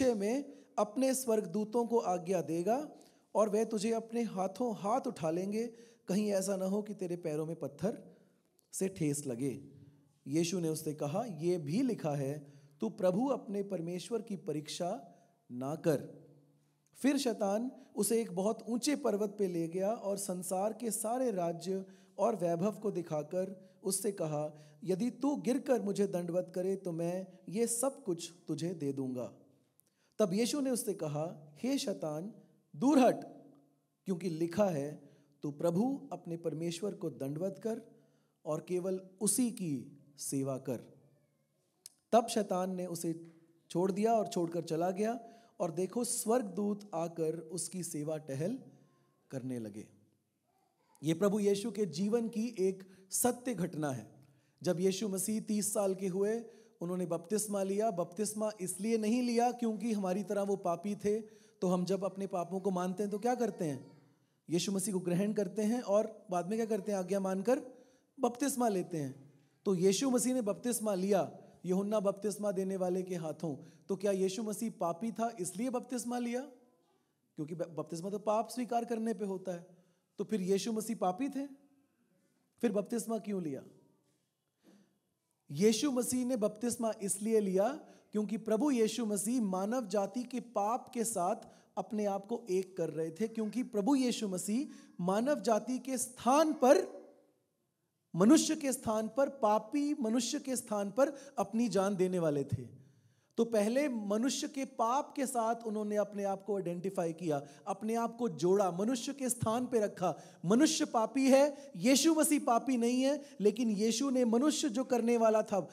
विषय में अपने स्वर्गदूतों को आज्ञा देगा और वह तुझे अपने हाथों हाथ उठा लेंगे कहीं ऐसा ना हो कि तेरे पैरों में पत्थर से ठेस लगे यीशु ने उससे कहा यह भी लिखा है तू प्रभु अपने परमेश्वर की परीक्षा ना कर फिर शैतान उसे एक बहुत ऊंचे पर्वत पे ले गया और संसार के सारे राज्य और वैभव को दिखाकर उससे कहा यदि तू गिरकर मुझे दंडवत करे तो मैं ये सब कुछ तुझे दे दूंगा तब यीशु ने उससे कहा हे शतान दूर हट क्योंकि लिखा है तो प्रभु अपने परमेश्वर को दंडवत कर और केवल उसी की सेवा कर तब शैतान ने उसे छोड़ दिया और छोड़कर चला गया और देखो स्वर्गदूत आकर उसकी सेवा टहल करने लगे ये प्रभु यीशु के जीवन की एक सत्य घटना है जब यीशु मसीह तीस साल के हुए उन्होंने बपतिस्मा लिया बपतिस्मा इसलिए नहीं लिया क्योंकि हमारी तरह वो पापी थे तो हम जब अपने पापों को मानते हैं तो क्या करते हैं यीशु मसीह को ग्रहण करते हैं और बाद में क्या करते हैं आज्ञा मानकर बपतिस्मा लेते हैं तो यीशु मसीह ने बपतिस्मा लिया यहुन्ना बपतिस्मा देने वाले के हाथों तो क्या यीशु मसीह पापी था इसलिए बपतिस्मा लिया क्योंकि बपतिस्मा तो पाप स्वीकार करने पे होता है तो फिर यीशु मसीह पापी थे फिर बपतिस्मा क्यों लिया यीशु मसीह ने बपतिस्मा इसलिए लिया क्योंकि प्रभु यीशु मसीह मानव जाति के पाप के साथ अपने आप को एक कर रहे थे क्योंकि प्रभु यीशु मसीह मानव जाति के स्थान पर मनुष्य के स्थान पर पापी मनुष्य के स्थान पर अपनी जान देने वाले थे तो पहले मनुष्य के पाप के साथ उन्होंने अपने आप को आइडेंटिफाई किया अपने आप को जोड़ा मनुष्य के स्थान पर रखा मनुष्य पापी है यीशु मसीह पापी नहीं है लेकिन यीशु ने मनुष्य जो करने वाला था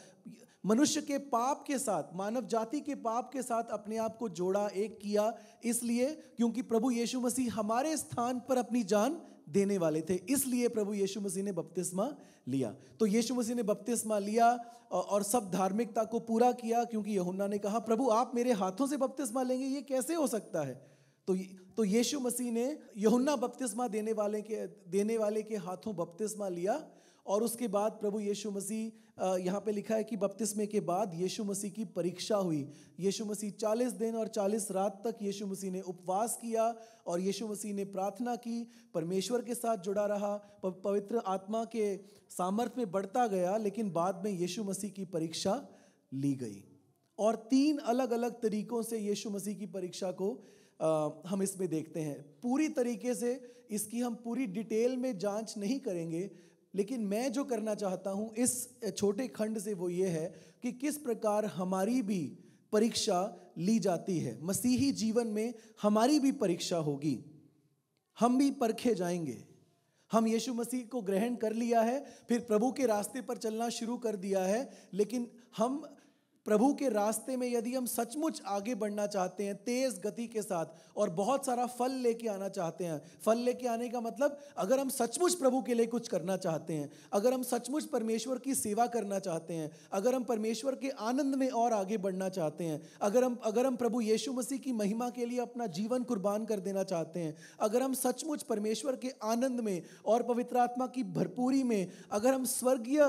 मनुष्य के पाप के साथ मानव जाति के पाप के साथ अपने आप को जोड़ा एक किया इसलिए क्योंकि प्रभु यीशु मसीह हमारे स्थान पर अपनी जान देने वाले थे इसलिए प्रभु यीशु मसीह ने बपतिस्मा लिया तो यीशु मसीह ने बपतिस्मा लिया और सब धार्मिकता को पूरा किया क्योंकि यहुन्ना ने कहा प्रभु आप मेरे हाथों से बपतिस्मा लेंगे ये कैसे हो सकता है तो तो यीशु मसीह ने यहुन्ना बपतिस्मा देने वाले के देने वाले के हाथों बपतिस्मा लिया और उसके बाद प्रभु यीशु मसीह यहाँ पे लिखा है कि बपतिस्मे के बाद यीशु मसीह की परीक्षा हुई यीशु मसीह 40 दिन और 40 रात तक यीशु मसीह ने उपवास किया और यीशु मसीह ने प्रार्थना की परमेश्वर के साथ जुड़ा रहा पवित्र आत्मा के सामर्थ्य में बढ़ता गया लेकिन बाद में यीशु मसीह की परीक्षा ली गई और तीन अलग अलग तरीकों से यीशु मसीह की परीक्षा को आ, हम इसमें देखते हैं पूरी तरीके से इसकी हम पूरी डिटेल में जांच नहीं करेंगे लेकिन मैं जो करना चाहता हूँ इस छोटे खंड से वो ये है कि किस प्रकार हमारी भी परीक्षा ली जाती है मसीही जीवन में हमारी भी परीक्षा होगी हम भी परखे जाएंगे हम यीशु मसीह को ग्रहण कर लिया है फिर प्रभु के रास्ते पर चलना शुरू कर दिया है लेकिन हम प्रभु के रास्ते में यदि हम सचमुच आगे बढ़ना चाहते हैं तेज गति के साथ और बहुत सारा फल लेके आना चाहते हैं फल लेके आने का मतलब अगर हम सचमुच प्रभु के लिए कुछ करना चाहते हैं अगर हम सचमुच परमेश्वर की सेवा करना चाहते हैं अगर हम परमेश्वर के आनंद में और आगे बढ़ना चाहते हैं अगर हम अगर हम प्रभु येशु मसीह की महिमा के लिए अपना जीवन कुर्बान कर देना चाहते हैं अगर हम सचमुच परमेश्वर के आनंद में और पवित्र आत्मा की भरपूरी में अगर हम स्वर्गीय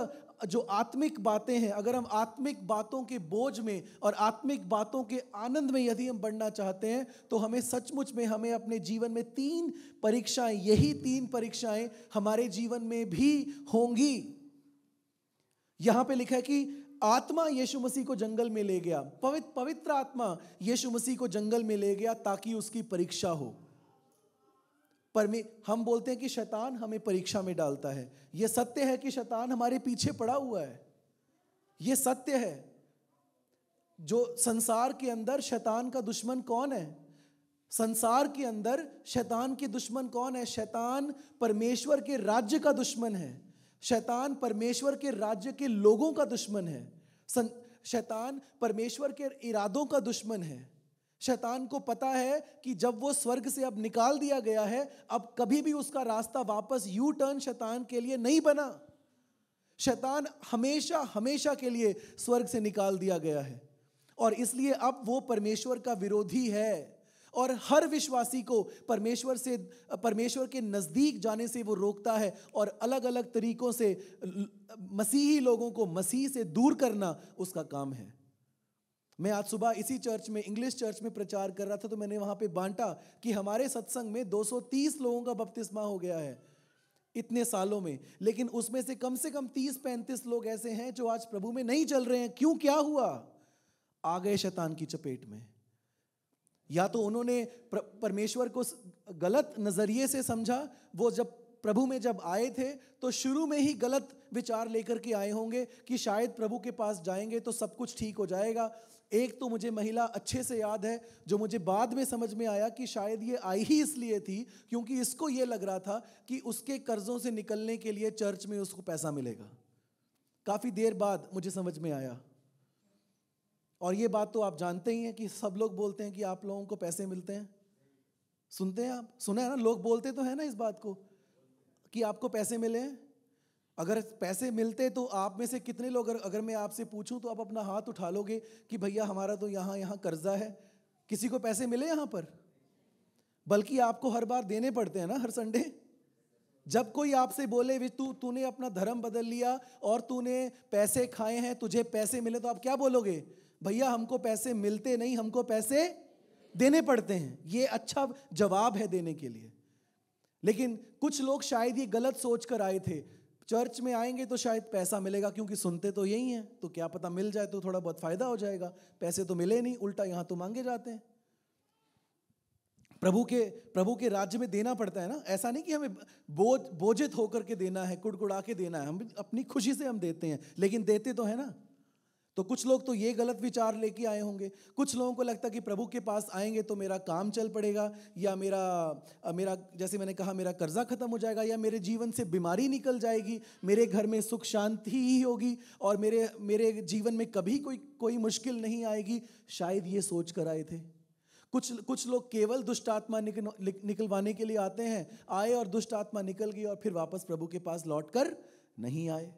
जो आत्मिक बातें हैं अगर हम आत्मिक बातों के बोझ में और आत्मिक बातों के आनंद में यदि हम बढ़ना चाहते हैं तो हमें सचमुच में हमें अपने जीवन में तीन परीक्षाएं यही तीन परीक्षाएं हमारे जीवन में भी होंगी यहां पे लिखा है कि आत्मा यीशु मसीह को जंगल में ले गया पवित्र पवित्र आत्मा यीशु मसीह को जंगल में ले गया ताकि उसकी परीक्षा हो पर हम बोलते हैं कि शैतान हमें परीक्षा में डालता है यह सत्य है कि शैतान हमारे पीछे पड़ा हुआ है यह सत्य है जो संसार के अंदर शैतान का दुश्मन कौन है संसार के अंदर शैतान के दुश्मन कौन है शैतान परमेश्वर के राज्य का दुश्मन है शैतान परमेश्वर के राज्य के लोगों का दुश्मन है शैतान परमेश्वर के इरादों का दुश्मन है शैतान को पता है कि जब वो स्वर्ग से अब निकाल दिया गया है अब कभी भी उसका रास्ता वापस यू टर्न शैतान के लिए नहीं बना शैतान हमेशा हमेशा के लिए स्वर्ग से निकाल दिया गया है और इसलिए अब वो परमेश्वर का विरोधी है और हर विश्वासी को परमेश्वर से परमेश्वर के नज़दीक जाने से वो रोकता है और अलग अलग तरीकों से मसीही लोगों को मसीह से दूर करना उसका काम है मैं आज सुबह इसी चर्च में इंग्लिश चर्च में प्रचार कर रहा था तो मैंने वहां पे बांटा कि हमारे सत्संग में 230 लोगों का बपतिस्मा हो गया है इतने सालों में लेकिन उसमें से कम से कम 30-35 लोग ऐसे हैं जो आज प्रभु में नहीं चल रहे हैं क्यों क्या हुआ आ गए शैतान की चपेट में या तो उन्होंने परमेश्वर को गलत नज़रिए से समझा वो जब प्रभु में जब आए थे तो शुरू में ही गलत विचार लेकर के आए होंगे कि शायद प्रभु के पास जाएंगे तो सब कुछ ठीक हो जाएगा एक तो मुझे महिला अच्छे से याद है जो मुझे बाद में समझ में आया कि शायद ये आई ही इसलिए थी क्योंकि इसको ये लग रहा था कि उसके कर्जों से निकलने के लिए चर्च में उसको पैसा मिलेगा काफ़ी देर बाद मुझे समझ में आया और ये बात तो आप जानते ही हैं कि सब लोग बोलते हैं कि आप लोगों को पैसे मिलते हैं सुनते हैं आप सुना है ना लोग बोलते तो है ना इस बात को कि आपको पैसे मिले हैं अगर पैसे मिलते तो आप में से कितने लोग अगर, अगर मैं आपसे पूछूं तो आप अपना हाथ उठा लोगे कि भैया हमारा तो यहाँ यहाँ कर्जा है किसी को पैसे मिले यहाँ पर बल्कि आपको हर बार देने पड़ते हैं ना हर संडे जब कोई आपसे बोले भी तू तूने अपना धर्म बदल लिया और तूने पैसे खाए हैं तुझे पैसे मिले तो आप क्या बोलोगे भैया हमको पैसे मिलते नहीं हमको पैसे देने पड़ते हैं ये अच्छा जवाब है देने के लिए लेकिन कुछ लोग शायद ये गलत सोच कर आए थे चर्च में आएंगे तो शायद पैसा मिलेगा क्योंकि सुनते तो यही हैं तो क्या पता मिल जाए तो थोड़ा बहुत फायदा हो जाएगा पैसे तो मिले नहीं उल्टा यहां तो मांगे जाते हैं प्रभु के प्रभु के राज्य में देना पड़ता है ना ऐसा नहीं कि हमें बोझ बोझित होकर के देना है कुड़कुड़ा के देना है हम अपनी खुशी से हम देते हैं लेकिन देते तो है ना तो कुछ लोग तो ये गलत विचार लेके आए होंगे कुछ लोगों को लगता कि प्रभु के पास आएंगे तो मेरा काम चल पड़ेगा या मेरा मेरा जैसे मैंने कहा मेरा कर्जा खत्म हो जाएगा या मेरे जीवन से बीमारी निकल जाएगी मेरे घर में सुख शांति ही होगी और मेरे मेरे जीवन में कभी कोई कोई मुश्किल नहीं आएगी शायद ये सोच कर आए थे कुछ कुछ लोग केवल दुष्ट आत्मा निकल, निकलवाने के लिए आते हैं आए और दुष्ट आत्मा निकल गई और फिर वापस प्रभु के पास लौट कर नहीं आए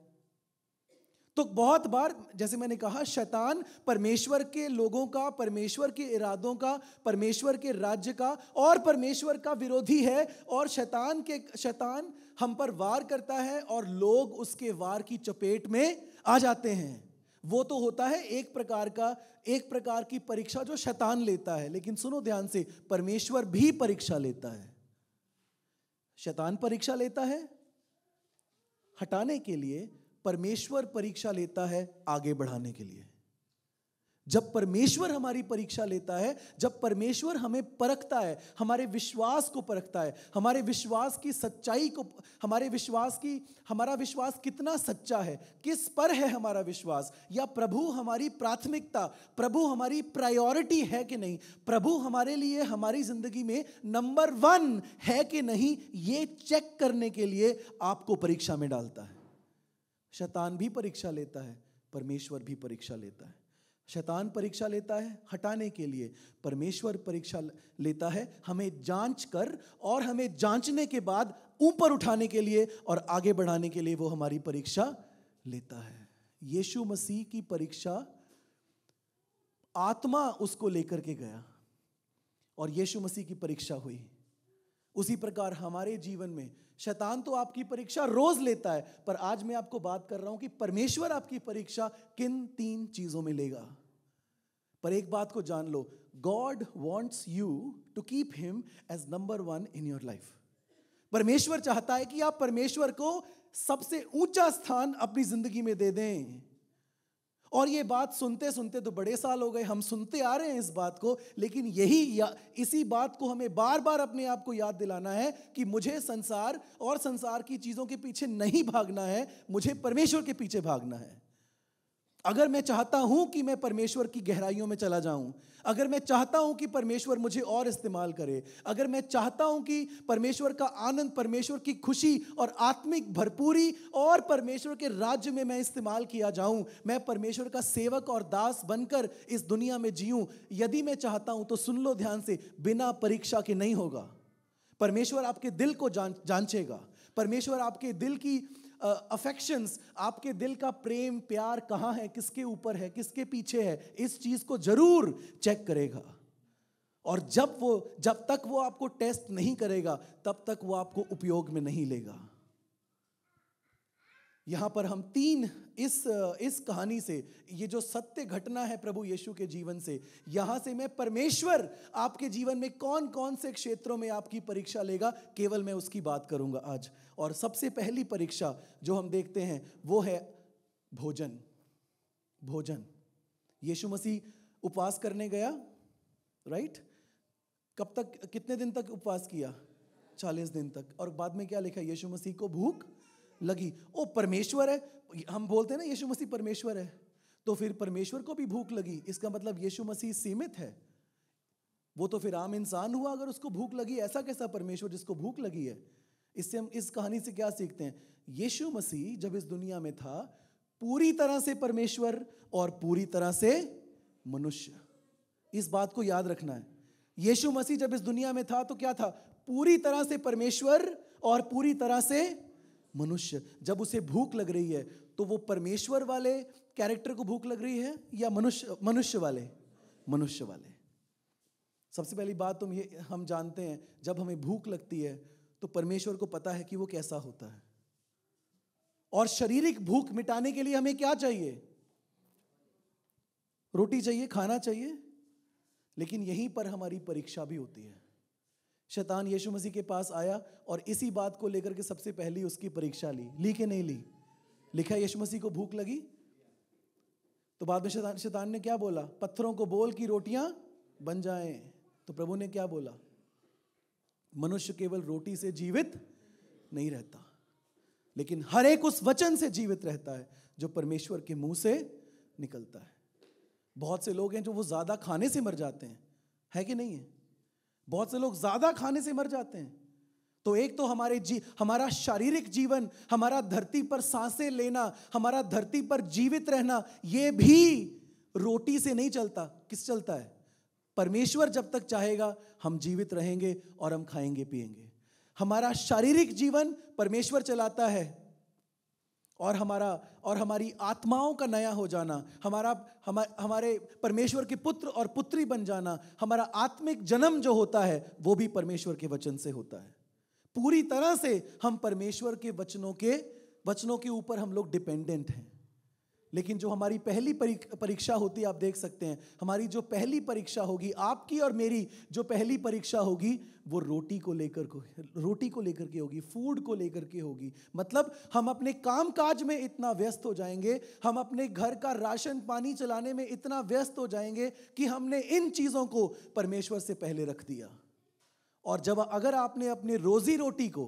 तो बहुत बार जैसे मैंने कहा शैतान परमेश्वर के लोगों का परमेश्वर के इरादों का परमेश्वर के राज्य का और परमेश्वर का विरोधी है और शैतान के शैतान हम पर वार करता है और लोग उसके वार की चपेट में आ जाते हैं वो तो होता है एक प्रकार का एक प्रकार की परीक्षा जो शैतान लेता है लेकिन सुनो ध्यान से परमेश्वर भी परीक्षा लेता है शैतान परीक्षा लेता है हटाने के लिए परमेश्वर परीक्षा लेता है आगे बढ़ाने के लिए जब परमेश्वर हमारी परीक्षा लेता है जब परमेश्वर हमें परखता है हमारे विश्वास को परखता है हमारे विश्वास की सच्चाई को हमारे विश्वास की हमारा विश्वास कितना सच्चा है किस पर है हमारा विश्वास या प्रभु हमारी प्राथमिकता प्रभु हमारी प्रायोरिटी है कि नहीं प्रभु हमारे लिए हमारी जिंदगी में नंबर वन है कि नहीं ये चेक करने के लिए आपको परीक्षा में डालता है शैतान भी परीक्षा लेता है परमेश्वर भी परीक्षा लेता है शैतान परीक्षा लेता है हटाने के लिए परमेश्वर परीक्षा लेता है हमें जांच कर और हमें जांचने के बाद ऊपर उठाने के लिए और आगे बढ़ाने के लिए वो हमारी परीक्षा लेता है यीशु मसीह की परीक्षा आत्मा उसको लेकर के गया और यीशु मसीह की परीक्षा हुई उसी प्रकार हमारे जीवन में शैतान तो आपकी परीक्षा रोज लेता है पर आज मैं आपको बात कर रहा हूं कि परमेश्वर आपकी परीक्षा किन तीन चीजों में लेगा पर एक बात को जान लो God wants you to keep him as number one in your life परमेश्वर चाहता है कि आप परमेश्वर को सबसे ऊंचा स्थान अपनी जिंदगी में दे दें और ये बात सुनते सुनते तो बड़े साल हो गए हम सुनते आ रहे हैं इस बात को लेकिन यही या, इसी बात को हमें बार बार अपने आप को याद दिलाना है कि मुझे संसार और संसार की चीज़ों के पीछे नहीं भागना है मुझे परमेश्वर के पीछे भागना है अगर मैं चाहता हूं कि मैं परमेश्वर की गहराइयों में चला जाऊं अगर मैं चाहता हूं कि परमेश्वर मुझे और इस्तेमाल करे अगर मैं चाहता हूं कि परमेश्वर का आनंद परमेश्वर की खुशी और आत्मिक भरपूरी और परमेश्वर के राज्य में मैं इस्तेमाल किया जाऊं मैं परमेश्वर का सेवक और दास बनकर इस दुनिया में जीऊं यदि मैं चाहता हूं तो सुन लो ध्यान से बिना परीक्षा के नहीं होगा परमेश्वर आपके दिल को जान जांचेगा परमेश्वर आपके दिल की अफेक्शंस आपके दिल का प्रेम प्यार कहाँ है किसके ऊपर है किसके पीछे है इस चीज को जरूर चेक करेगा और जब वो जब तक वो आपको टेस्ट नहीं करेगा तब तक वो आपको उपयोग में नहीं लेगा यहां पर हम तीन इस इस कहानी से ये जो सत्य घटना है प्रभु यीशु के जीवन से यहां से मैं परमेश्वर आपके जीवन में कौन कौन से क्षेत्रों में आपकी परीक्षा लेगा केवल मैं उसकी बात करूंगा आज और सबसे पहली परीक्षा जो हम देखते हैं वो है भोजन भोजन यीशु मसीह उपवास करने गया राइट कब तक कितने दिन तक उपवास किया चालीस दिन तक और बाद में क्या लिखा यीशु मसीह को भूख लगी ओ परमेश्वर है हम बोलते हैं ना यीशु मसीह परमेश्वर है तो फिर परमेश्वर को भी भूख लगी इसका मतलब यीशु मसीह सीमित है वो तो फिर आम इंसान हुआ अगर उसको भूख लगी ऐसा कैसा परमेश्वर जिसको भूख लगी है इससे हम इस कहानी से क्या सीखते हैं यीशु मसीह जब इस दुनिया में था पूरी तरह से परमेश्वर और पूरी तरह से मनुष्य इस बात को याद रखना है यीशु मसीह जब इस दुनिया में था तो क्या था पूरी तरह से परमेश्वर और पूरी तरह से मनुष्य जब उसे भूख लग रही है तो वो परमेश्वर वाले कैरेक्टर को भूख लग रही है या मनुष्य मनुष्य वाले मनुष्य वाले सबसे पहली बात तो हम ये हम जानते हैं जब हमें भूख लगती है तो परमेश्वर को पता है कि वो कैसा होता है और शारीरिक भूख मिटाने के लिए हमें क्या चाहिए रोटी चाहिए खाना चाहिए लेकिन यहीं पर हमारी परीक्षा भी होती है शैतान यीशु मसीह के पास आया और इसी बात को लेकर के सबसे पहली उसकी परीक्षा ली ली के नहीं ली लिखा यीशु मसीह को भूख लगी तो बाद में शैतान शैतान ने क्या बोला पत्थरों को बोल कि रोटियां बन जाएं तो प्रभु ने क्या बोला मनुष्य केवल रोटी से जीवित नहीं रहता लेकिन हर एक उस वचन से जीवित रहता है जो परमेश्वर के मुंह से निकलता है बहुत से लोग हैं जो वो ज़्यादा खाने से मर जाते हैं है कि नहीं है बहुत से लोग ज़्यादा खाने से मर जाते हैं तो एक तो हमारे जी हमारा शारीरिक जीवन हमारा धरती पर सांसें लेना हमारा धरती पर जीवित रहना ये भी रोटी से नहीं चलता किस चलता है परमेश्वर जब तक चाहेगा हम जीवित रहेंगे और हम खाएंगे पिएंगे हमारा शारीरिक जीवन परमेश्वर चलाता है और हमारा और हमारी आत्माओं का नया हो जाना हमारा हम, हमारे परमेश्वर के पुत्र और पुत्री बन जाना हमारा आत्मिक जन्म जो होता है वो भी परमेश्वर के वचन से होता है पूरी तरह से हम परमेश्वर के वचनों के वचनों के ऊपर हम लोग डिपेंडेंट हैं लेकिन जो हमारी पहली परीक्षा होती है आप देख सकते हैं हमारी जो पहली परीक्षा होगी आपकी और मेरी जो पहली परीक्षा होगी वो रोटी को लेकर को रोटी को लेकर के होगी फूड को लेकर के होगी मतलब हम अपने काम काज में इतना व्यस्त हो जाएंगे हम अपने घर का राशन पानी चलाने में इतना व्यस्त हो जाएंगे कि हमने इन चीज़ों को परमेश्वर से पहले रख दिया और जब अगर आपने अपने रोजी रोटी को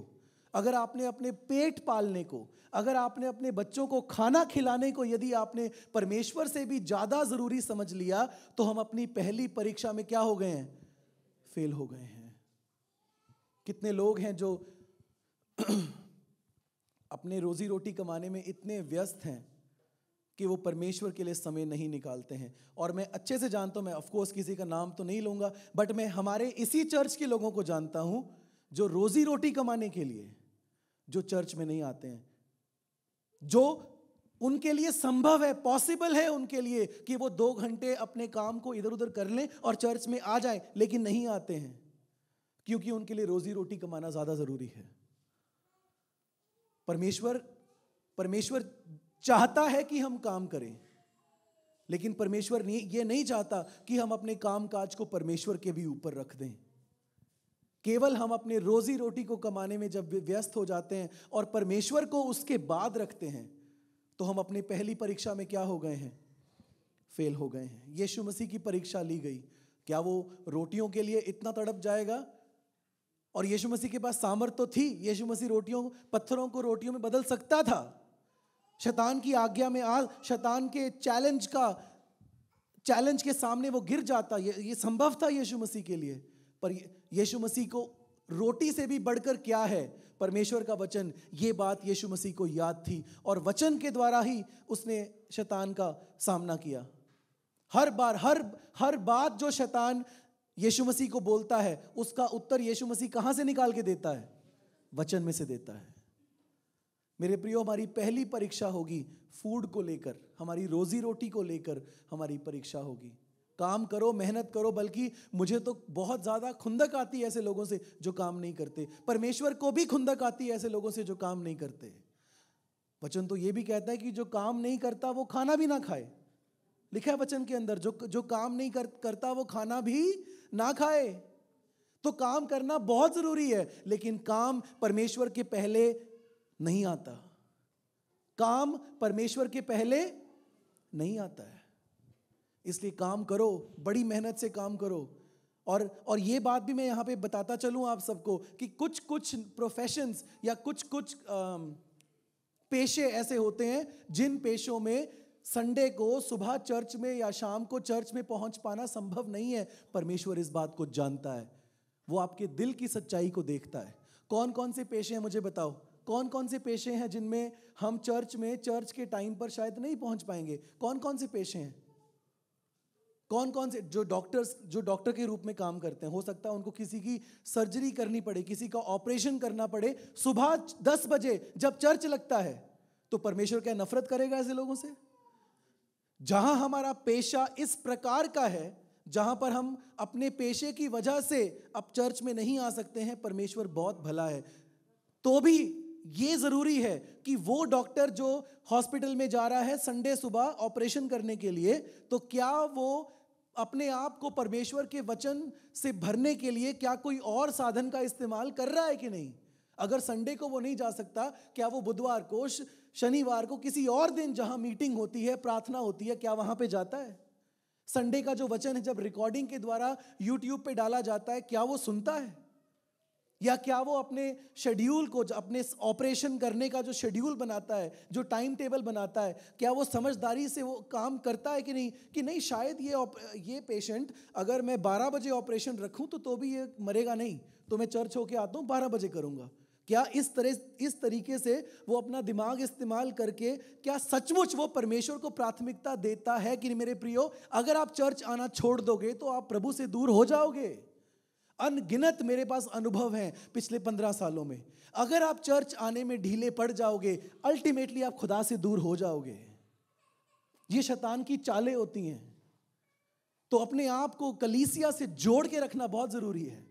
अगर आपने अपने पेट पालने को अगर आपने अपने बच्चों को खाना खिलाने को यदि आपने परमेश्वर से भी ज्यादा जरूरी समझ लिया तो हम अपनी पहली परीक्षा में क्या हो गए हैं फेल हो गए हैं कितने लोग हैं जो अपने रोजी रोटी कमाने में इतने व्यस्त हैं कि वो परमेश्वर के लिए समय नहीं निकालते हैं और मैं अच्छे से जानता हूँ मैं ऑफकोर्स किसी का नाम तो नहीं लूँगा बट मैं हमारे इसी चर्च के लोगों को जानता हूँ जो रोजी रोटी कमाने के लिए जो चर्च में नहीं आते हैं जो उनके लिए संभव है पॉसिबल है उनके लिए कि वो दो घंटे अपने काम को इधर उधर कर लें और चर्च में आ जाए लेकिन नहीं आते हैं क्योंकि उनके लिए रोजी रोटी कमाना ज्यादा जरूरी है परमेश्वर परमेश्वर चाहता है कि हम काम करें लेकिन परमेश्वर ये नहीं चाहता कि हम अपने काम काज को परमेश्वर के भी ऊपर रख दें केवल हम अपने रोजी रोटी को कमाने में जब व्यस्त हो जाते हैं और परमेश्वर को उसके बाद रखते हैं तो हम अपनी पहली परीक्षा में क्या हो गए हैं फेल हो गए हैं यीशु मसीह की परीक्षा ली गई क्या वो रोटियों के लिए इतना तड़प जाएगा और यीशु मसीह के पास सामर्थ तो थी यीशु मसीह रोटियों पत्थरों को रोटियों में बदल सकता था शैतान की आज्ञा में आ शैतान के चैलेंज का चैलेंज के सामने वो गिर जाता ये ये संभव था यीशु मसीह के लिए पर यीशु मसीह को रोटी से भी बढ़कर क्या है परमेश्वर का वचन ये बात यीशु मसीह को याद थी और वचन के द्वारा ही उसने शैतान का सामना किया हर बार हर हर बात जो शैतान यीशु मसीह को बोलता है उसका उत्तर यीशु मसीह कहाँ से निकाल के देता है वचन में से देता है मेरे प्रियो हमारी पहली परीक्षा होगी फूड को लेकर हमारी रोजी रोटी को लेकर हमारी परीक्षा होगी काम करो मेहनत करो बल्कि मुझे तो बहुत ज़्यादा खुंदक आती है ऐसे लोगों से जो काम नहीं करते परमेश्वर को भी खुंदक आती है ऐसे लोगों से जो काम नहीं करते वचन तो ये भी कहता है कि जो काम नहीं करता वो खाना भी ना खाए लिखा है वचन के अंदर जो जो काम नहीं कर, करता वो खाना भी ना खाए तो काम करना बहुत ज़रूरी है लेकिन काम परमेश्वर के पहले नहीं आता काम परमेश्वर के पहले नहीं आता है इसलिए काम करो बड़ी मेहनत से काम करो और और ये बात भी मैं यहाँ पे बताता चलूँ आप सबको कि कुछ कुछ प्रोफेशंस या कुछ कुछ पेशे ऐसे होते हैं जिन पेशों में संडे को सुबह चर्च में या शाम को चर्च में पहुंच पाना संभव नहीं है परमेश्वर इस बात को जानता है वो आपके दिल की सच्चाई को देखता है कौन कौन से पेशे हैं मुझे बताओ कौन कौन से पेशे हैं जिनमें हम चर्च में चर्च के टाइम पर शायद नहीं पहुंच पाएंगे कौन कौन से पेशे हैं कौन कौन से जो डॉक्टर्स जो डॉक्टर के रूप में काम करते हैं हो सकता है उनको किसी की सर्जरी करनी पड़े किसी का ऑपरेशन करना पड़े सुबह दस बजे जब चर्च लगता है तो परमेश्वर क्या नफरत करेगा ऐसे लोगों से जहां हमारा पेशा इस प्रकार का है जहां पर हम अपने पेशे की वजह से अब चर्च में नहीं आ सकते हैं परमेश्वर बहुत भला है तो भी ये ज़रूरी है कि वो डॉक्टर जो हॉस्पिटल में जा रहा है संडे सुबह ऑपरेशन करने के लिए तो क्या वो अपने आप को परमेश्वर के वचन से भरने के लिए क्या कोई और साधन का इस्तेमाल कर रहा है कि नहीं अगर संडे को वो नहीं जा सकता क्या वो बुधवार को शनिवार को किसी और दिन जहां मीटिंग होती है प्रार्थना होती है क्या वहां पे जाता है संडे का जो वचन है जब रिकॉर्डिंग के द्वारा यूट्यूब पे डाला जाता है क्या वो सुनता है या क्या वो अपने शेड्यूल को अपने ऑपरेशन करने का जो शेड्यूल बनाता है जो टाइम टेबल बनाता है क्या वो समझदारी से वो काम करता है कि नहीं कि नहीं शायद ये ये पेशेंट अगर मैं 12 बजे ऑपरेशन रखूं तो तो भी ये मरेगा नहीं तो मैं चर्च होके आता हूँ बारह बजे करूँगा क्या इस तरह इस तरीके से वो अपना दिमाग इस्तेमाल करके क्या सचमुच वो परमेश्वर को प्राथमिकता देता है कि मेरे प्रियो अगर आप चर्च आना छोड़ दोगे तो आप प्रभु से दूर हो जाओगे अनगिनत मेरे पास अनुभव हैं पिछले पंद्रह सालों में अगर आप चर्च आने में ढीले पड़ जाओगे अल्टीमेटली आप खुदा से दूर हो जाओगे ये शैतान की चालें होती हैं तो अपने आप को कलीसिया से जोड़ के रखना बहुत ज़रूरी है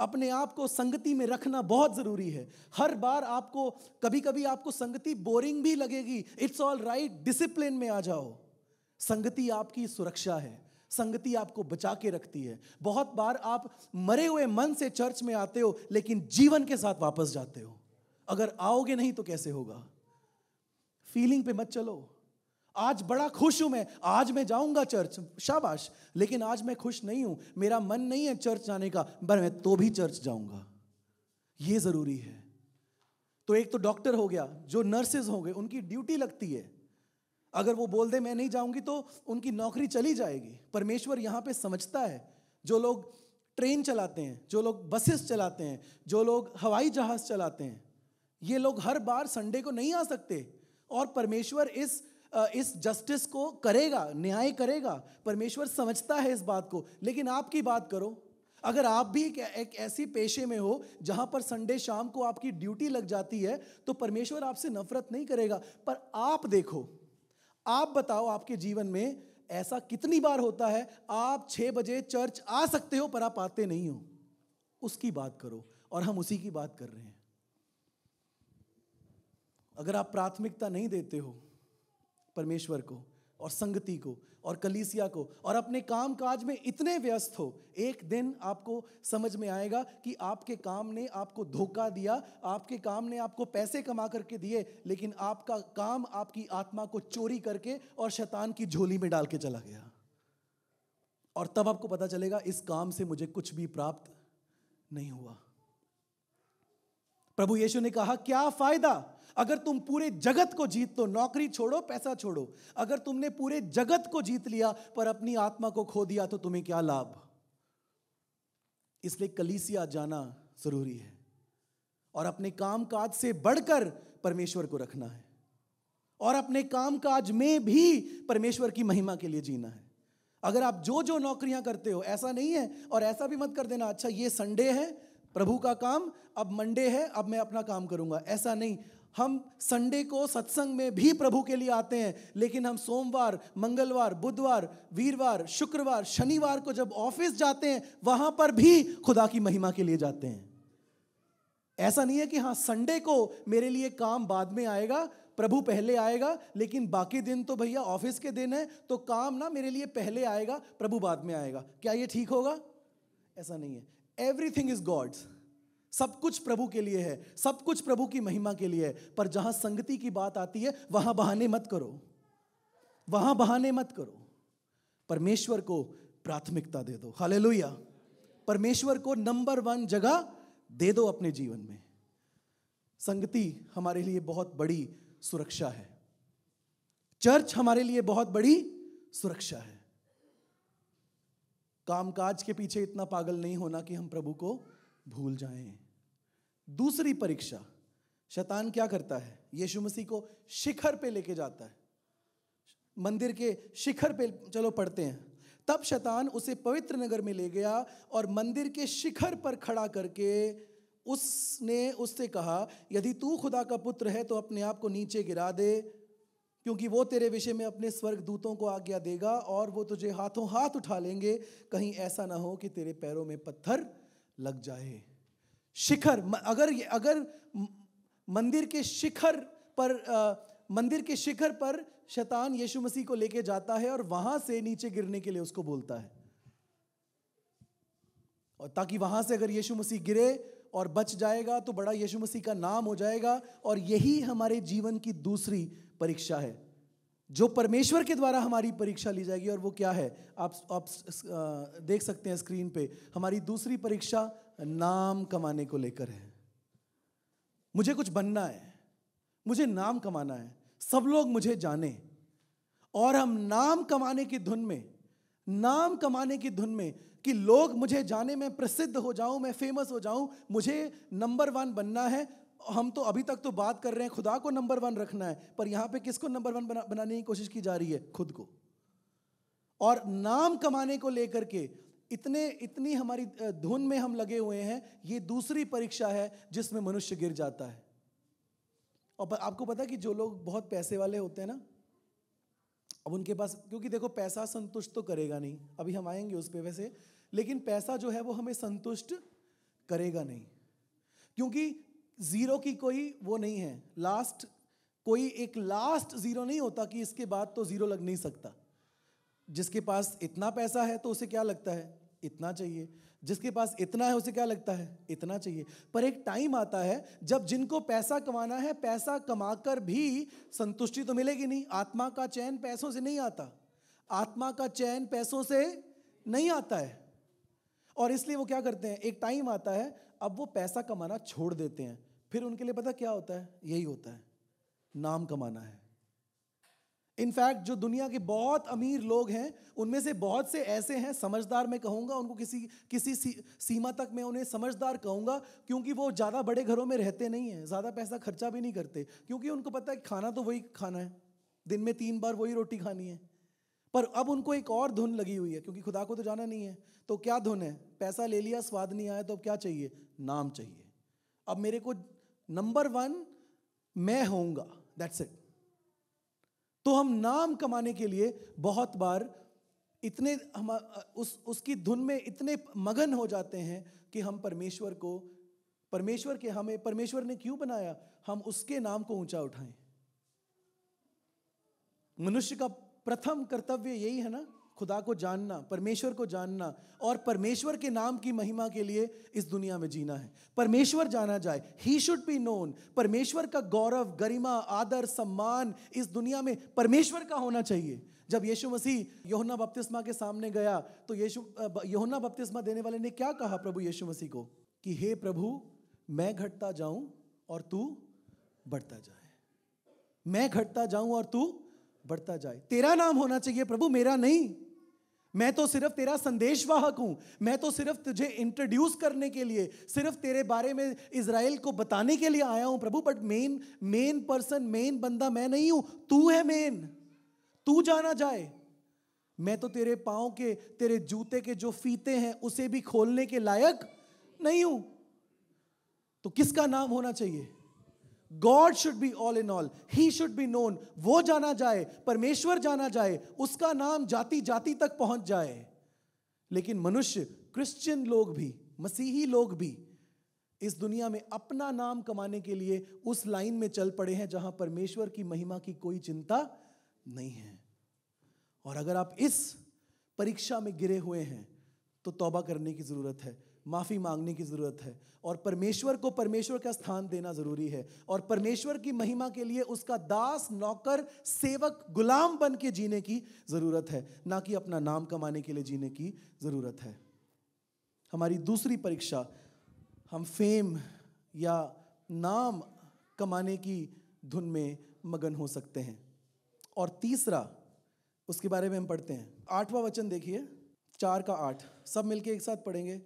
अपने आप को संगति में रखना बहुत ज़रूरी है हर बार आपको कभी कभी आपको संगति बोरिंग भी लगेगी इट्स ऑल राइट डिसिप्लिन में आ जाओ संगति आपकी सुरक्षा है संगति आपको बचा के रखती है बहुत बार आप मरे हुए मन से चर्च में आते हो लेकिन जीवन के साथ वापस जाते हो अगर आओगे नहीं तो कैसे होगा फीलिंग पे मत चलो आज बड़ा खुश हूं मैं आज मैं जाऊंगा चर्च शाबाश लेकिन आज मैं खुश नहीं हूं मेरा मन नहीं है चर्च जाने का पर मैं तो भी चर्च जाऊंगा ये जरूरी है तो एक तो डॉक्टर हो गया जो नर्सेज हो गए उनकी ड्यूटी लगती है अगर वो बोल दे मैं नहीं जाऊंगी तो उनकी नौकरी चली जाएगी परमेश्वर यहाँ पे समझता है जो लोग ट्रेन चलाते हैं जो लोग बसेस चलाते हैं जो लोग हवाई जहाज चलाते हैं ये लोग हर बार संडे को नहीं आ सकते और परमेश्वर इस इस जस्टिस को करेगा न्याय करेगा परमेश्वर समझता है इस बात को लेकिन आपकी बात करो अगर आप भी एक, एक ऐसी पेशे में हो जहां पर संडे शाम को आपकी ड्यूटी लग जाती है तो परमेश्वर आपसे नफरत नहीं करेगा पर आप देखो आप बताओ आपके जीवन में ऐसा कितनी बार होता है आप छः बजे चर्च आ सकते हो पर आप आते नहीं हो उसकी बात करो और हम उसी की बात कर रहे हैं अगर आप प्राथमिकता नहीं देते हो परमेश्वर को और संगति को और कलीसिया को और अपने काम काज में इतने व्यस्त हो एक दिन आपको समझ में आएगा कि आपके काम ने आपको धोखा दिया आपके काम ने आपको पैसे कमा करके दिए लेकिन आपका काम आपकी आत्मा को चोरी करके और शैतान की झोली में डाल के चला गया और तब आपको पता चलेगा इस काम से मुझे कुछ भी प्राप्त नहीं हुआ प्रभु यीशु ने कहा क्या फायदा अगर तुम पूरे जगत को जीत तो नौकरी छोड़ो पैसा छोड़ो अगर तुमने पूरे जगत को जीत लिया पर अपनी आत्मा को खो दिया तो तुम्हें क्या लाभ इसलिए कलीसिया जाना जरूरी है और अपने काम काज से बढ़कर परमेश्वर को रखना है और अपने काम काज में भी परमेश्वर की महिमा के लिए जीना है अगर आप जो जो नौकरियां करते हो ऐसा नहीं है और ऐसा भी मत कर देना अच्छा ये संडे है प्रभु का काम अब मंडे है अब मैं अपना काम करूंगा ऐसा नहीं हम संडे को सत्संग में भी प्रभु के लिए आते हैं लेकिन हम सोमवार मंगलवार बुधवार वीरवार शुक्रवार शनिवार को जब ऑफिस जाते हैं वहां पर भी खुदा की महिमा के लिए जाते हैं ऐसा नहीं है कि हाँ संडे को मेरे लिए काम बाद में आएगा प्रभु पहले आएगा लेकिन बाकी दिन तो भैया ऑफिस के दिन है तो काम ना मेरे लिए पहले आएगा प्रभु बाद में आएगा क्या ये ठीक होगा ऐसा नहीं है एवरीथिंग इज गॉड्स सब कुछ प्रभु के लिए है सब कुछ प्रभु की महिमा के लिए है पर जहां संगति की बात आती है वहां बहाने मत करो वहां बहाने मत करो परमेश्वर को प्राथमिकता दे दो हाले परमेश्वर को नंबर वन जगह दे दो अपने जीवन में संगति हमारे लिए बहुत बड़ी सुरक्षा है चर्च हमारे लिए बहुत बड़ी सुरक्षा है कामकाज के पीछे इतना पागल नहीं होना कि हम प्रभु को भूल जाएं। दूसरी परीक्षा शैतान क्या करता है यीशु मसीह को शिखर पे लेके जाता है मंदिर के शिखर पे चलो पढ़ते हैं तब शैतान उसे पवित्र नगर में ले गया और मंदिर के शिखर पर खड़ा करके उसने उससे कहा यदि तू खुदा का पुत्र है तो अपने आप को नीचे गिरा दे क्योंकि वो तेरे विषय में अपने स्वर्ग दूतों को आज्ञा देगा और वो तुझे हाथों हाथ उठा लेंगे कहीं ऐसा ना हो कि तेरे पैरों में पत्थर लग जाए शिखर अगर अगर मंदिर के शिखर पर आ, मंदिर के शिखर पर शैतान यीशु मसीह को लेके जाता है और वहां से नीचे गिरने के लिए उसको बोलता है और ताकि वहां से अगर यीशु मसीह गिरे और बच जाएगा तो बड़ा यीशु मसीह का नाम हो जाएगा और यही हमारे जीवन की दूसरी परीक्षा है जो परमेश्वर के द्वारा हमारी परीक्षा ली जाएगी और वो क्या है आप आप देख सकते हैं स्क्रीन पे हमारी दूसरी परीक्षा नाम कमाने को लेकर है मुझे कुछ बनना है मुझे नाम कमाना है सब लोग मुझे जाने और हम नाम कमाने की धुन में नाम कमाने की धुन में कि लोग मुझे जाने में प्रसिद्ध हो जाऊं मैं फेमस हो जाऊं मुझे नंबर वन बनना है हम तो अभी तक तो बात कर रहे हैं खुदा को नंबर वन रखना है पर यहां पे किसको नंबर वन बना, बनाने की कोशिश की जा रही है खुद को और नाम कमाने को लेकर के इतने इतनी हमारी धुन में हम लगे हुए हैं ये दूसरी परीक्षा है जिसमें मनुष्य गिर जाता है और आपको पता कि जो लोग बहुत पैसे वाले होते हैं ना अब उनके पास क्योंकि देखो पैसा संतुष्ट तो करेगा नहीं अभी हम आएंगे उस पर वैसे लेकिन पैसा जो है वो हमें संतुष्ट करेगा नहीं क्योंकि ज़ीरो की कोई वो नहीं है लास्ट कोई एक लास्ट ज़ीरो नहीं होता कि इसके बाद तो ज़ीरो लग नहीं सकता जिसके पास इतना पैसा है तो उसे क्या लगता है इतना चाहिए जिसके पास इतना है उसे क्या लगता है इतना चाहिए पर एक टाइम आता है जब जिनको पैसा कमाना है पैसा कमाकर भी संतुष्टि तो मिलेगी नहीं आत्मा का चैन पैसों से नहीं आता आत्मा का चैन पैसों से नहीं आता है और इसलिए वो क्या करते हैं एक टाइम आता है अब वो पैसा कमाना छोड़ देते हैं फिर उनके लिए पता क्या होता है यही होता है नाम कमाना है इनफैक्ट जो दुनिया के बहुत अमीर लोग हैं उनमें से बहुत से ऐसे हैं समझदार मैं कहूँगा उनको किसी किसी सी, सीमा तक मैं उन्हें समझदार कहूँगा क्योंकि वो ज़्यादा बड़े घरों में रहते नहीं हैं ज़्यादा पैसा खर्चा भी नहीं करते क्योंकि उनको पता है खाना तो वही खाना है दिन में तीन बार वही रोटी खानी है पर अब उनको एक और धुन लगी हुई है क्योंकि खुदा को तो जाना नहीं है तो क्या धुन है पैसा ले लिया स्वाद नहीं आया तो अब क्या चाहिए नाम चाहिए अब मेरे को नंबर वन मैं होऊंगा दैट्स इट तो हम नाम कमाने के लिए बहुत बार इतने हम उस उसकी धुन में इतने मगन हो जाते हैं कि हम परमेश्वर को परमेश्वर के हमें परमेश्वर ने क्यों बनाया हम उसके नाम को ऊंचा उठाएं मनुष्य का प्रथम कर्तव्य यही है ना खुदा को जानना परमेश्वर को जानना और परमेश्वर के नाम की महिमा के लिए इस दुनिया में जीना है परमेश्वर जाना जाए ही शुड बी नोन परमेश्वर का गौरव गरिमा आदर सम्मान इस दुनिया में परमेश्वर का होना चाहिए जब यीशु मसीह योहना बपतिस्मा के सामने गया तो यीशु योहना बपतिस्मा देने वाले ने क्या कहा प्रभु यीशु मसीह को कि हे प्रभु मैं घटता जाऊं और तू बढ़ता जाए मैं घटता जाऊं और तू बढ़ता जाए तेरा नाम होना चाहिए प्रभु मेरा नहीं मैं तो सिर्फ तेरा संदेशवाहक हूं मैं तो सिर्फ तुझे इंट्रोड्यूस करने के लिए सिर्फ तेरे बारे में इसराइल को बताने के लिए आया हूं प्रभु but main main person main बंदा मैं नहीं हूं तू है मेन तू जाना जाए मैं तो तेरे पाँव के तेरे जूते के जो फीते हैं उसे भी खोलने के लायक नहीं हूं तो किसका नाम होना चाहिए God should be all in all he should be known वो जाना जाए परमेश्वर जाना जाए उसका नाम जाति जाति तक पहुंच जाए लेकिन मनुष्य क्रिश्चियन लोग भी मसीही लोग भी इस दुनिया में अपना नाम कमाने के लिए उस लाइन में चल पड़े हैं जहां परमेश्वर की महिमा की कोई चिंता नहीं है और अगर आप इस परीक्षा में गिरे हुए हैं तो तौबा करने की जरूरत है माफ़ी मांगने की ज़रूरत है और परमेश्वर को परमेश्वर का स्थान देना ज़रूरी है और परमेश्वर की महिमा के लिए उसका दास नौकर सेवक गुलाम बन के जीने की ज़रूरत है ना कि अपना नाम कमाने के लिए जीने की ज़रूरत है हमारी दूसरी परीक्षा हम फेम या नाम कमाने की धुन में मगन हो सकते हैं और तीसरा उसके बारे में हम पढ़ते हैं आठवां वचन देखिए चार का आठ सब मिलके एक साथ पढ़ेंगे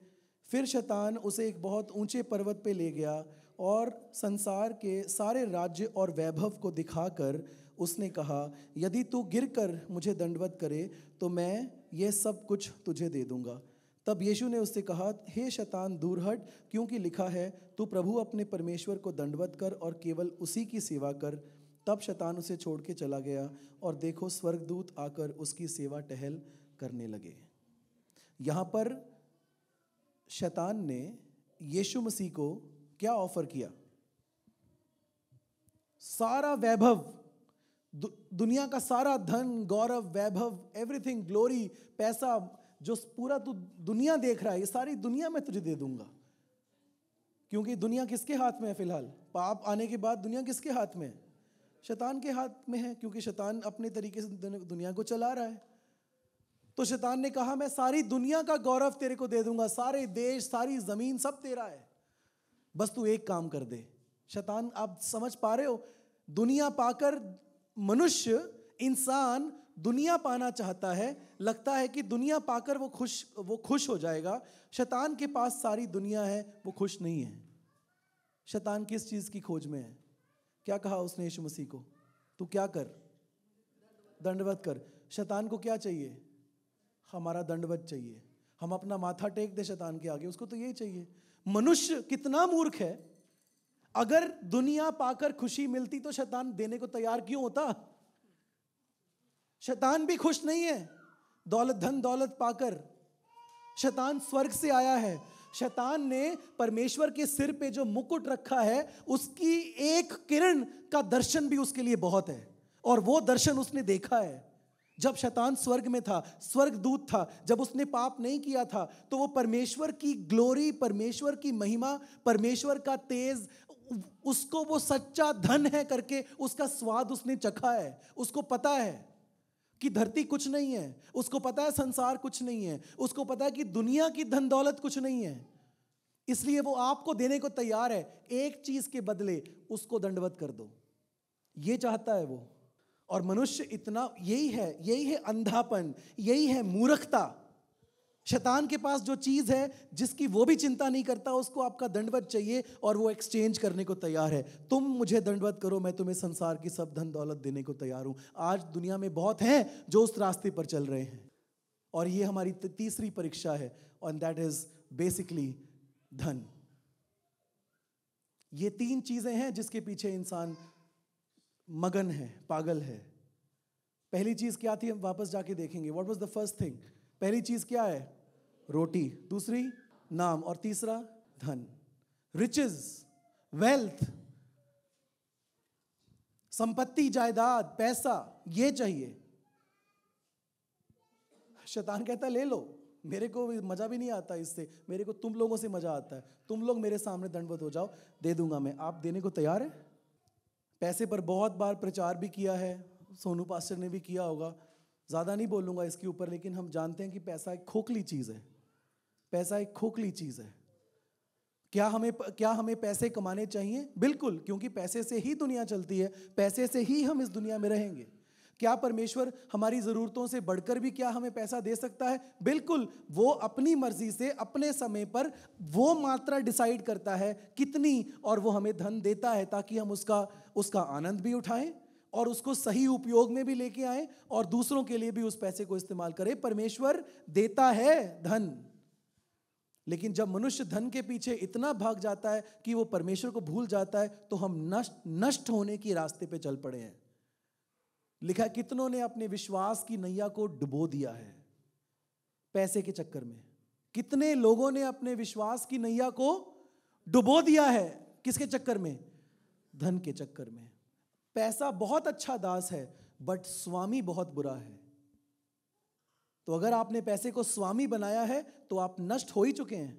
फिर शैतान उसे एक बहुत ऊंचे पर्वत पे ले गया और संसार के सारे राज्य और वैभव को दिखाकर उसने कहा यदि तू गिरकर मुझे दंडवत करे तो मैं ये सब कुछ तुझे दे दूंगा तब यीशु ने उससे कहा हे शैतान दूर हट क्योंकि लिखा है तू प्रभु अपने परमेश्वर को दंडवत कर और केवल उसी की सेवा कर तब शैतान उसे छोड़ के चला गया और देखो स्वर्गदूत आकर उसकी सेवा टहल करने लगे यहाँ पर शैतान ने यीशु मसीह को क्या ऑफर किया सारा वैभव दु, दुनिया का सारा धन गौरव वैभव एवरीथिंग ग्लोरी पैसा जो पूरा तू दुनिया देख रहा है ये सारी दुनिया मैं तुझे दे दूंगा क्योंकि दुनिया किसके हाथ में है फिलहाल पाप आने के बाद दुनिया किसके हाथ में है शैतान के हाथ में है क्योंकि शैतान अपने तरीके से दुनिया को चला रहा है तो शैतान ने कहा मैं सारी दुनिया का गौरव तेरे को दे दूंगा सारे देश सारी जमीन सब तेरा है बस तू एक काम कर दे शैतान आप समझ पा रहे हो दुनिया पाकर मनुष्य इंसान दुनिया पाना चाहता है लगता है कि दुनिया पाकर वो खुश वो खुश हो जाएगा शैतान के पास सारी दुनिया है वो खुश नहीं है शैतान किस चीज़ की खोज में है क्या कहा उसने यीशु मसीह को तू क्या कर दंडवत कर शैतान को क्या चाहिए हमारा दंडवत चाहिए हम अपना माथा टेक दे शैतान के आगे उसको तो यही चाहिए मनुष्य कितना मूर्ख है अगर दुनिया पाकर खुशी मिलती तो शैतान देने को तैयार क्यों होता शैतान भी खुश नहीं है दौलत धन दौलत पाकर शैतान स्वर्ग से आया है शैतान ने परमेश्वर के सिर पे जो मुकुट रखा है उसकी एक किरण का दर्शन भी उसके लिए बहुत है और वो दर्शन उसने देखा है जब शैतान स्वर्ग में था स्वर्ग दूत था जब उसने पाप नहीं किया था तो वो परमेश्वर की ग्लोरी परमेश्वर की महिमा परमेश्वर का तेज उसको वो सच्चा धन है करके उसका स्वाद उसने चखा है उसको पता है कि धरती कुछ नहीं है उसको पता है संसार कुछ नहीं है उसको पता है कि दुनिया की धन दौलत कुछ नहीं है इसलिए वो आपको देने को तैयार है एक चीज के बदले उसको दंडवत कर दो ये चाहता है वो और मनुष्य इतना यही है यही है अंधापन यही है मूर्खता शैतान के पास जो चीज़ है जिसकी वो भी चिंता नहीं करता उसको आपका दंडवत चाहिए और वो एक्सचेंज करने को तैयार है तुम मुझे दंडवत करो मैं तुम्हें संसार की सब धन दौलत देने को तैयार हूँ आज दुनिया में बहुत हैं जो उस रास्ते पर चल रहे हैं और ये हमारी तीसरी परीक्षा है और दैट इज बेसिकली धन ये तीन चीज़ें हैं जिसके पीछे इंसान मगन है पागल है पहली चीज़ क्या थी हम वापस जाके देखेंगे what was the first thing पहली चीज़ क्या है रोटी दूसरी नाम और तीसरा धन रिचेज वेल्थ संपत्ति जायदाद पैसा ये चाहिए शैतान कहता ले लो मेरे को मजा भी नहीं आता इससे मेरे को तुम लोगों से मजा आता है तुम लोग मेरे सामने दंडवत हो जाओ दे दूंगा मैं आप देने को तैयार है पैसे पर बहुत बार प्रचार भी किया है सोनू पास्टर ने भी किया होगा ज़्यादा नहीं बोलूँगा इसके ऊपर लेकिन हम जानते हैं कि पैसा एक खोखली चीज़ है पैसा एक खोखली चीज़ है क्या हमें क्या हमें पैसे कमाने चाहिए बिल्कुल क्योंकि पैसे से ही दुनिया चलती है पैसे से ही हम इस दुनिया में रहेंगे क्या परमेश्वर हमारी ज़रूरतों से बढ़कर भी क्या हमें पैसा दे सकता है बिल्कुल वो अपनी मर्जी से अपने समय पर वो मात्रा डिसाइड करता है कितनी और वो हमें धन देता है ताकि हम उसका उसका आनंद भी उठाएं और उसको सही उपयोग में भी लेके आए और दूसरों के लिए भी उस पैसे को इस्तेमाल करें परमेश्वर देता है धन लेकिन जब मनुष्य धन के पीछे इतना भाग जाता है कि वो परमेश्वर को भूल जाता है तो हम नष्ट नष्ट होने के रास्ते पे चल पड़े हैं लिखा कितनों ने अपने विश्वास की नैया को डुबो दिया है पैसे के चक्कर में कितने लोगों ने अपने विश्वास की नैया को डुबो दिया है किसके चक्कर में धन के चक्कर में पैसा बहुत अच्छा दास है बट स्वामी बहुत बुरा है तो अगर आपने पैसे को स्वामी बनाया है तो आप नष्ट हो ही चुके हैं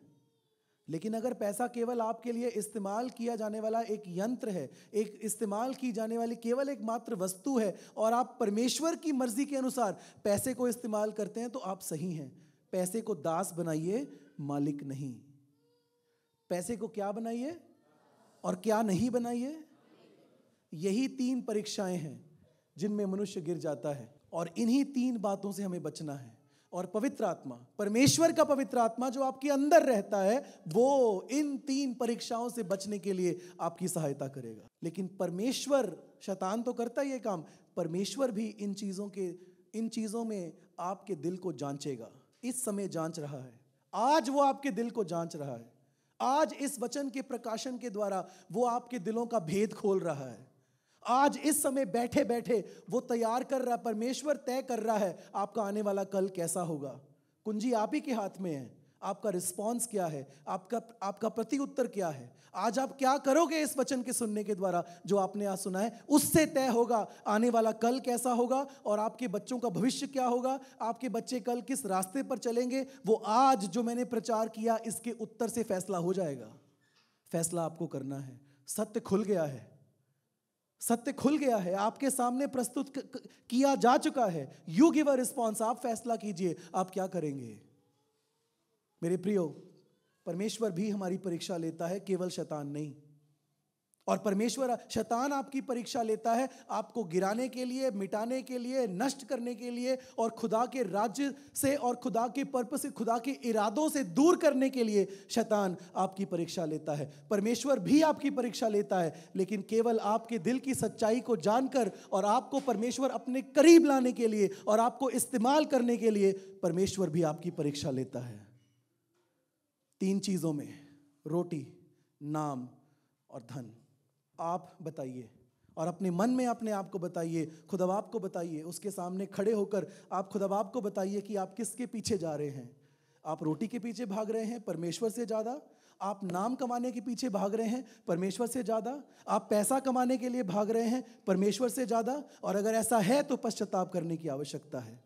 लेकिन अगर पैसा केवल आपके लिए इस्तेमाल किया जाने वाला एक यंत्र है एक इस्तेमाल की जाने वाली केवल एक मात्र वस्तु है और आप परमेश्वर की मर्जी के अनुसार पैसे को इस्तेमाल करते हैं तो आप सही हैं पैसे को दास बनाइए मालिक नहीं पैसे को क्या बनाइए और क्या नहीं बनाइए यही तीन परीक्षाएं हैं जिनमें मनुष्य गिर जाता है और इन्हीं तीन बातों से हमें बचना है और पवित्र आत्मा परमेश्वर का पवित्र आत्मा जो आपके अंदर रहता है वो इन तीन परीक्षाओं से बचने के लिए आपकी सहायता करेगा लेकिन परमेश्वर शैतान तो करता ही है काम परमेश्वर भी इन चीज़ों के इन चीज़ों में आपके दिल को जांचेगा इस समय जांच रहा है आज वो आपके दिल को जांच रहा है आज इस वचन के प्रकाशन के द्वारा वो आपके दिलों का भेद खोल रहा है आज इस समय बैठे बैठे वो तैयार कर रहा है परमेश्वर तय कर रहा है आपका आने वाला कल कैसा होगा कुंजी आप ही के हाथ में है आपका रिस्पांस क्या है आपका आपका प्रति उत्तर क्या है आज आप क्या करोगे इस वचन के सुनने के द्वारा जो आपने आज सुना है उससे तय होगा आने वाला कल कैसा होगा और आपके बच्चों का भविष्य क्या होगा आपके बच्चे कल किस रास्ते पर चलेंगे वो आज जो मैंने प्रचार किया इसके उत्तर से फैसला हो जाएगा फैसला आपको करना है सत्य खुल गया है सत्य खुल गया है आपके सामने प्रस्तुत किया जा चुका है यू गिव अ रिस्पॉन्स आप फैसला कीजिए आप क्या करेंगे मेरे प्रियो परमेश्वर भी हमारी परीक्षा लेता है केवल शैतान नहीं और परमेश्वर शैतान आपकी परीक्षा लेता है आपको गिराने के लिए मिटाने के लिए नष्ट करने के लिए और खुदा के राज्य से और खुदा के पर्पज से खुदा के इरादों से दूर करने के लिए शैतान आपकी परीक्षा लेता है परमेश्वर भी आपकी परीक्षा लेता है लेकिन केवल आपके दिल की सच्चाई को जानकर और आपको परमेश्वर अपने करीब लाने के लिए और आपको इस्तेमाल करने के लिए परमेश्वर भी आपकी परीक्षा लेता है तीन चीज़ों में रोटी नाम और धन आप बताइए और अपने मन में अपने आप को बताइए खुदबाप को बताइए उसके सामने खड़े होकर आप खुदबाप को बताइए कि आप किसके पीछे जा रहे हैं आप रोटी के पीछे भाग रहे हैं परमेश्वर से ज़्यादा आप नाम कमाने के पीछे भाग रहे हैं परमेश्वर से ज़्यादा आप पैसा कमाने के लिए भाग रहे हैं परमेश्वर से ज़्यादा और अगर ऐसा है तो पश्चाताप करने की आवश्यकता है